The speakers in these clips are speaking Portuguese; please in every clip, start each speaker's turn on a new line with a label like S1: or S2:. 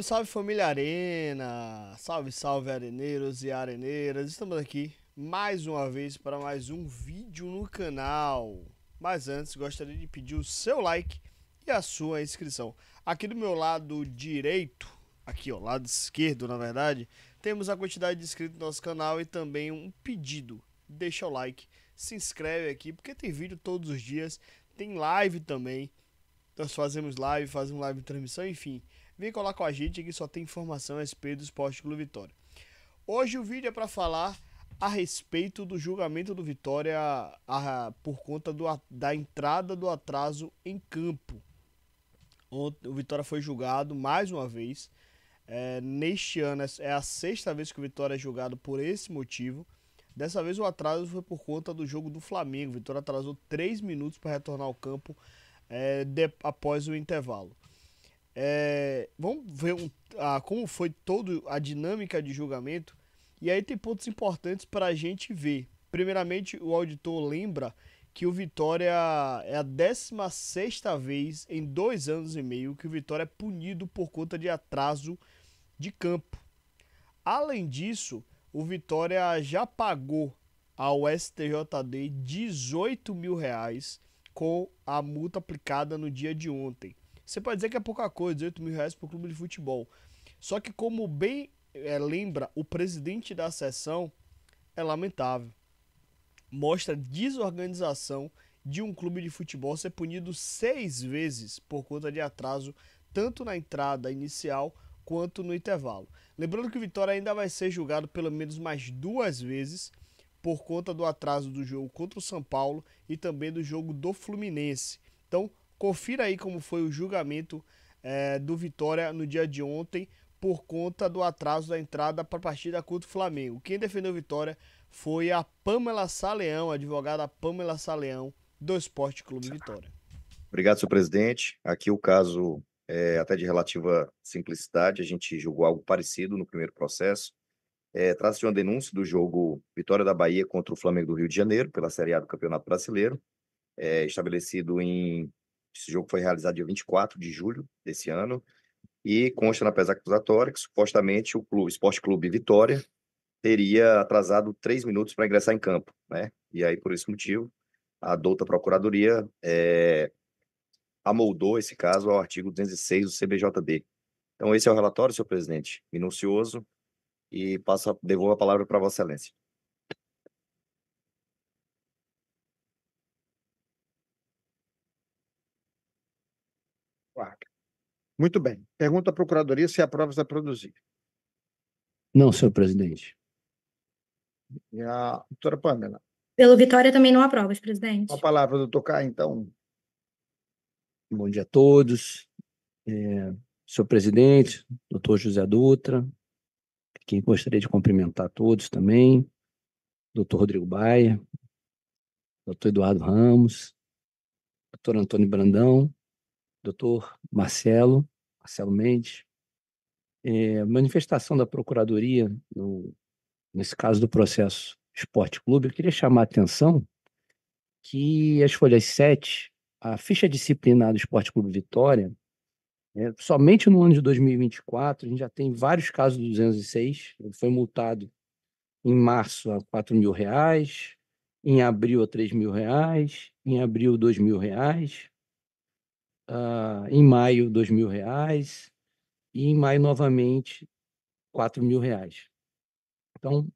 S1: Salve, salve família Arena! Salve, salve areneiros e areneiras! Estamos aqui mais uma vez para mais um vídeo no canal. Mas antes, gostaria de pedir o seu like e a sua inscrição. Aqui do meu lado direito, aqui ó, lado esquerdo na verdade, temos a quantidade de inscritos no nosso canal e também um pedido. Deixa o like, se inscreve aqui, porque tem vídeo todos os dias, tem live também. Nós fazemos live, fazemos live de transmissão, enfim Vem colar com a gente que só tem informação a respeito do Esporte Clube Vitória. Hoje o vídeo é para falar a respeito do julgamento do Vitória a, a, por conta do, a, da entrada do atraso em campo. o Vitória foi julgado mais uma vez. É, neste ano é, é a sexta vez que o Vitória é julgado por esse motivo. Dessa vez o atraso foi por conta do jogo do Flamengo. O Vitória atrasou 3 minutos para retornar ao campo é, de, após o intervalo. É, vamos ver um, a, ah, como foi toda a dinâmica de julgamento. E aí tem pontos importantes para a gente ver. Primeiramente, o auditor lembra que o Vitória é a 16 vez em dois anos e meio que o Vitória é punido por conta de atraso de campo. Além disso, o Vitória já pagou ao STJD 18 mil reais com a multa aplicada no dia de ontem. Você pode dizer que é pouca coisa, 18 mil reais para o clube de futebol. Só que, como bem é, lembra o presidente da sessão, é lamentável. Mostra desorganização de um clube de futebol ser punido seis vezes por conta de atraso, tanto na entrada inicial quanto no intervalo. Lembrando que o Vitória ainda vai ser julgado pelo menos mais duas vezes por conta do atraso do jogo contra o São Paulo e também do jogo do Fluminense. Então, Confira aí como foi o julgamento é, do Vitória no dia de ontem por conta do atraso da entrada para a partida contra o Flamengo. Quem defendeu Vitória foi a Pamela Saleão, a advogada Pamela Saleão do Esporte Clube Vitória.
S2: Obrigado, senhor presidente. Aqui o caso é até de relativa simplicidade. A gente julgou algo parecido no primeiro processo. É, Trata-se de uma denúncia do jogo Vitória da Bahia contra o Flamengo do Rio de Janeiro, pela Série A do Campeonato Brasileiro, é, estabelecido em esse jogo foi realizado dia 24 de julho desse ano e consta na pesa acusatória que supostamente o clube, Esporte Clube Vitória teria atrasado três minutos para ingressar em campo, né? E aí, por esse motivo, a douta procuradoria é, amoldou esse caso ao artigo 206 do CBJD. Então, esse é o relatório, senhor presidente, minucioso, e passo, devolvo a palavra para Vossa Excelência.
S3: Muito bem. Pergunta à Procuradoria se há provas a produzir.
S4: Não, senhor presidente. E
S3: a doutora Pamela.
S5: Pelo Vitória também não há provas, presidente. Uma
S3: palavra,
S4: doutor Tocar então. Bom dia a todos. É, senhor presidente, doutor José Dutra, quem gostaria de cumprimentar todos também, doutor Rodrigo Baia, doutor Eduardo Ramos, doutor Antônio Brandão, doutor Marcelo, Marcelo Mendes. É, manifestação da Procuradoria, no, nesse caso do processo Esporte Clube, eu queria chamar a atenção que as folhas 7, a ficha disciplinar do Esporte Clube Vitória, é, somente no ano de 2024, a gente já tem vários casos do 206. Ele foi multado em março a 4 mil reais, em abril a 3 mil reais, em abril 2 mil reais, uh, em maio, dois mil reais, e em maio, novamente, quatro mil reais. Então,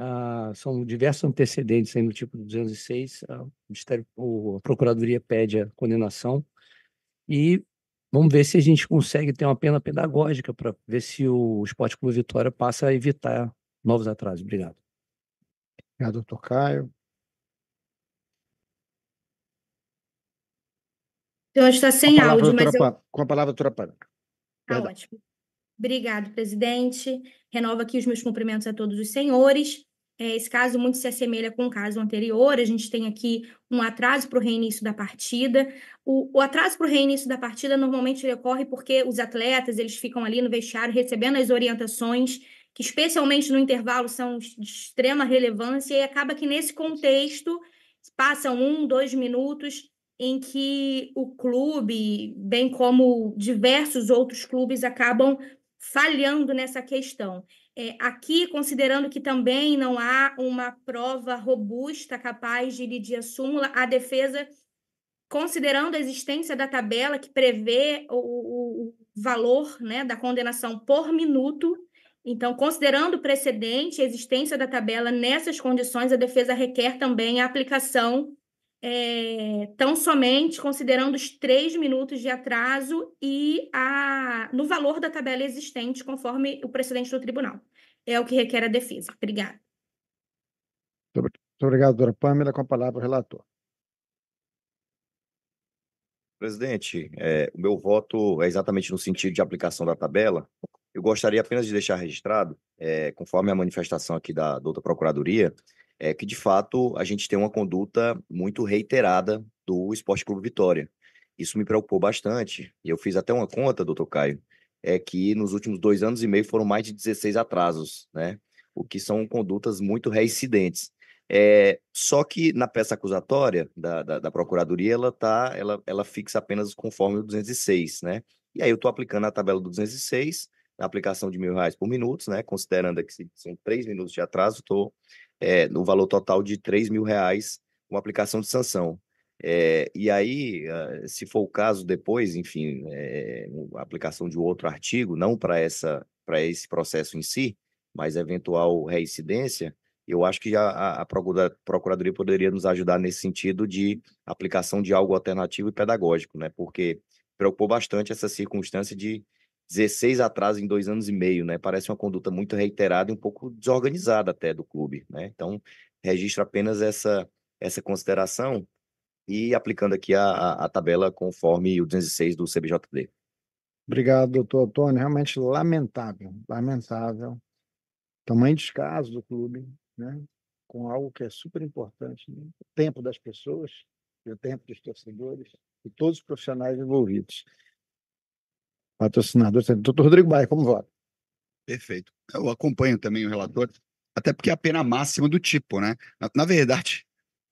S4: uh, são diversos antecedentes aí no tipo 206, a, ah, a Procuradoria pede a condenação, e vamos ver se a gente consegue ter uma pena pedagógica para ver se o Esporte Clube Vitória passa a evitar novos atrasos. Obrigado.
S3: Obrigado, doutor Caio.
S5: Então, tá a gente está sem áudio, mas. Eu...
S3: Com a palavra, doutora Pana. Tá ótimo.
S5: Obrigado, presidente. Renovo aqui os meus cumprimentos a todos os senhores. É, esse caso muito se assemelha com o caso anterior. A gente tem aqui um atraso para o reinício da partida. O, o atraso para o reinício da partida normalmente ocorre porque os atletas eles ficam ali no vestiário recebendo as orientações, que especialmente no intervalo são de extrema relevância, e acaba que nesse contexto passam um, dois minutos em que o clube, bem como diversos outros clubes, acabam falhando nessa questão. É, aqui, considerando que também não há uma prova robusta capaz de lhe a súmula, a defesa, considerando a existência da tabela que prevê o, o valor né, da condenação por minuto, então, considerando o precedente a existência da tabela nessas condições, a defesa requer também a aplicação é, tão somente considerando os três minutos de atraso e a, no valor da tabela existente, conforme o precedente do tribunal. É o que requer a defesa. Obrigada.
S3: Muito obrigado, doutora Pâmela. Com a palavra o relator.
S2: Presidente, é, o meu voto é exatamente no sentido de aplicação da tabela. Eu gostaria apenas de deixar registrado, é, conforme a manifestação aqui da, doutora procuradoria, é que, de fato, a gente tem uma conduta muito reiterada do Esporte Clube Vitória. Isso me preocupou bastante, e eu fiz até uma conta, doutor Caio, é que nos últimos dois anos e meio foram mais de 16 atrasos, né? O que são condutas muito reincidentes. É, só que na peça acusatória da, da, da Procuradoria, ela, tá, ela, ela fixa apenas conforme o 206, né? E aí eu estou aplicando a tabela do 206, na aplicação de mil reais por minuto, né? Considerando que são três minutos de atraso, estou é, no valor total de 3 mil reais uma aplicação de sanção. É, eh, e aí, ah, se for o caso depois, enfim, é, eh, a aplicação de outro artigo, não para essa para esse processo em si, mas eventual reincidência, eu acho que a, a Procuradoria poderia nos ajudar nesse sentido de aplicação de algo alternativo e pedagógico, né? Porque preocupou bastante essa circunstância de 16 atrasos em dois anos e meio, né? Parece uma conduta muito reiterada e um pouco desorganizada até do clube, né? Então, registro apenas essa, essa consideração e aplicando aqui a, a, a tabela conforme o 206 do CBJD.
S3: Obrigado, doutor Antônio. Realmente lamentável, lamentável. Tamanho descaso do clube, né? Com algo que é super importante, né? o tempo das pessoas e o tempo dos torcedores e todos os profissionais envolvidos patrocinador. Doutor Rodrigo Baia, como vota?
S2: Perfeito. Eu acompanho também o relator, até porque é a pena máxima do tipo, né? Na, na verdade,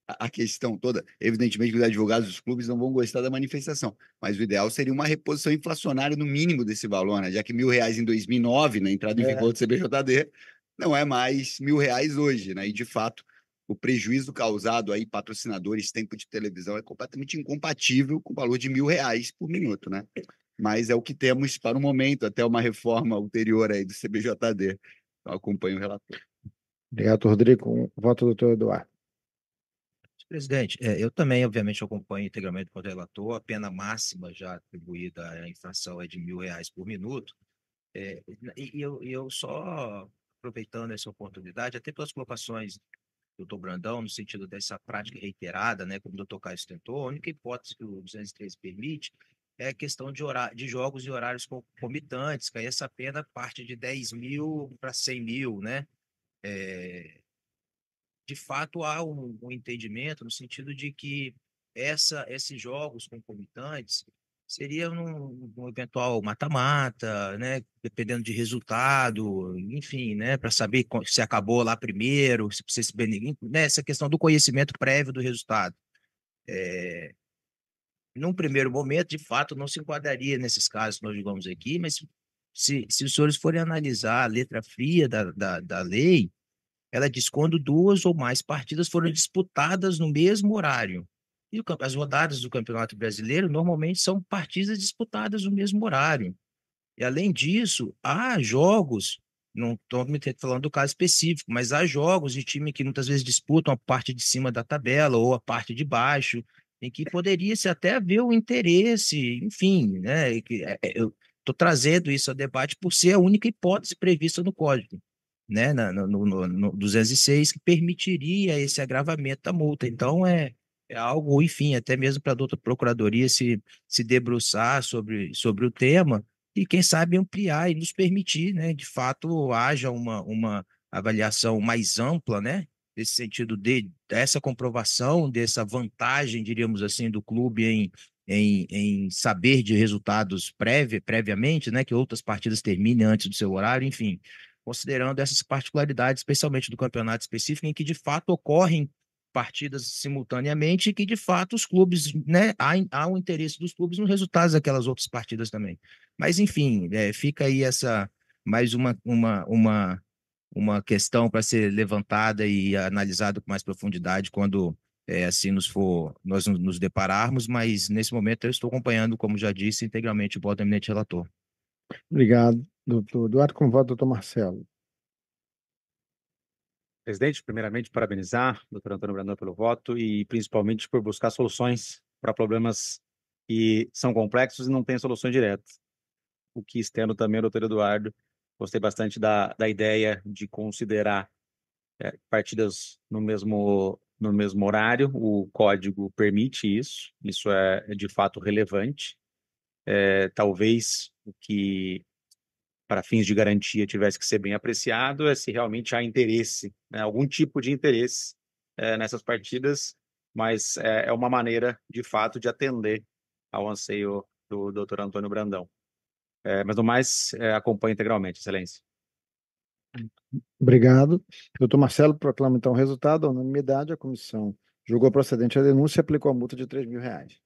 S2: a, a questão toda, evidentemente, os advogados dos clubes não vão gostar da manifestação, mas o ideal seria uma reposição inflacionária no mínimo desse valor, né? Já que mil reais em 2009, na entrada em é. vigor do CBJD, não é mais mil reais hoje, né? E, de fato, o prejuízo causado aí patrocinadores, tempo de televisão, é completamente incompatível com o valor de mil reais por minuto, né? mas é o que temos para o momento, até uma reforma ulterior aí do CBJD. Então, acompanho o relator.
S3: Obrigado, Rodrigo. voto do doutor Eduardo.
S6: Presidente, é, eu também, obviamente, acompanho integralmente com o relator. A pena máxima já atribuída à infração é de mil reais por minuto. É, e eu, eu, só aproveitando essa oportunidade, até pelas colocações do doutor Brandão, no sentido dessa prática reiterada, né, como o doutor Caio tentou, a única hipótese que o 203 permite é questão de, horário, de jogos e horários concomitantes, que aí essa pena parte de 10 mil para 100 mil, né? É, de fato, há um, um, entendimento no sentido de que essa, esses jogos concomitantes seriam num, num eventual mata-mata, né? Dependendo de resultado, enfim, né? Para saber se acabou lá primeiro, se precisa se beneficiar, né? Essa questão do conhecimento prévio do resultado. É, num primeiro momento, de fato, não se enquadraria nesses casos que nós jogamos aqui, mas se, se os senhores forem analisar a letra fria da, da, da lei, ela diz quando duas ou mais partidas foram disputadas no mesmo horário. E o, as rodadas do Campeonato Brasileiro normalmente são partidas disputadas no mesmo horário. E, além disso, há jogos, não estou me falando do caso específico, mas há jogos de time que muitas vezes disputam a parte de cima da tabela ou a parte de baixo, em que poderia-se até ver o interesse, enfim, né? É, é, eu estou trazendo isso ao debate por ser a única hipótese prevista no Código, né? No, no, no 206, que permitiria esse agravamento da multa. Então, é, é algo, enfim, até mesmo para a doutora procuradoria se, se debruçar sobre, sobre o tema e, quem sabe, ampliar e nos permitir, né? De fato, haja uma, uma avaliação mais ampla, né? nesse sentido de essa comprovação dessa vantagem, diríamos assim, do clube em, em, em saber de resultados prévia, previamente, né, que outras partidas terminem antes do seu horário, enfim, considerando essas particularidades, especialmente do campeonato específico, em que de fato ocorrem partidas simultaneamente e que de fato os clubes, né, há, há um interesse dos clubes nos resultados daquelas outras partidas também. Mas enfim, é, fica aí essa mais uma, uma, uma uma questão para ser levantada e analisada com mais profundidade quando é, assim nos for nós nos depararmos, mas nesse momento eu estou acompanhando, como já disse, integralmente o voto do eminente relator.
S3: Obrigado, doutor Eduardo. Com o voto, doutor Marcelo.
S6: Presidente, primeiramente, parabenizar o doutor Antônio Brandão pelo voto e principalmente por buscar soluções para problemas que são complexos e não têm soluções diretas. O que estendo também doutor Eduardo Gostei bastante da, da ideia de considerar é, partidas no mesmo, no mesmo horário. O código permite isso, isso é, é de fato relevante. É, talvez o que, para fins de garantia, tivesse que ser bem apreciado é se realmente há interesse, né, algum tipo de interesse eh, nessas partidas, mas é, uma maneira, de fato, de atender ao anseio do doutor Antônio Brandão. É, mas no mais, é, acompanho integralmente, excelência.
S3: Obrigado. Doutor Marcelo, proclama então o resultado. A unanimidade, a comissão julgou procedente a denúncia e aplicou a multa de 3 mil reais.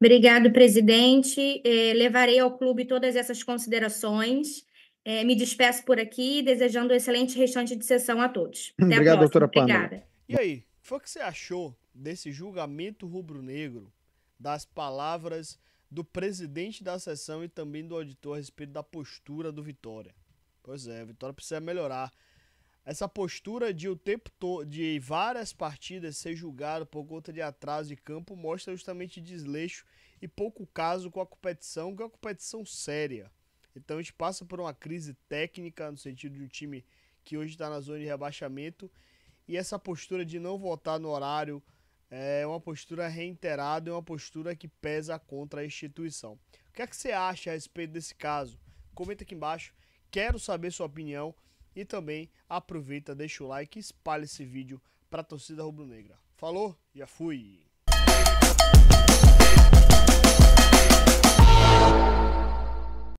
S5: Obrigado, presidente. É, levarei ao clube todas essas considerações. É, me despeço por aqui, desejando um excelente restante
S1: de sessão a todos. Até Obrigado, a doutora Panda. E aí, foi o que você achou desse julgamento rubro-negro, das palavras do presidente da sessão e também do auditor a respeito da postura do Vitória. Pois é, o Vitória precisa melhorar. Essa postura de o tempo todo, de várias partidas ser julgado por conta de atraso de campo mostra justamente desleixo e pouco caso com a competição, que é uma competição séria. Então a gente passa por uma crise técnica no sentido de um time que hoje está na zona de rebaixamento e essa postura de não votar no horário, é uma postura reiterada e uma postura que pesa contra a instituição. O que é que você acha a respeito desse caso? Comenta aqui embaixo, quero saber sua opinião e também aproveita, deixa o like e espalhe esse vídeo para a torcida rubro-negra. Falou, já fui!